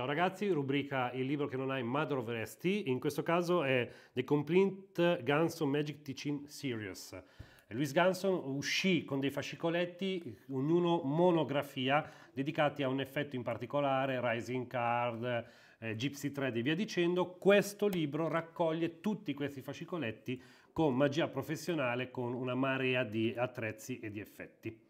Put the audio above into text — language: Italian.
Ciao ragazzi, rubrica Il libro che non hai, Mother of RST, in questo caso è The Complete Ganson Magic Teaching Series. Luis Ganson uscì con dei fascicoletti, ognuno monografia, dedicati a un effetto in particolare, Rising Card, eh, Gypsy Thread e via dicendo. Questo libro raccoglie tutti questi fascicoletti con magia professionale, con una marea di attrezzi e di effetti.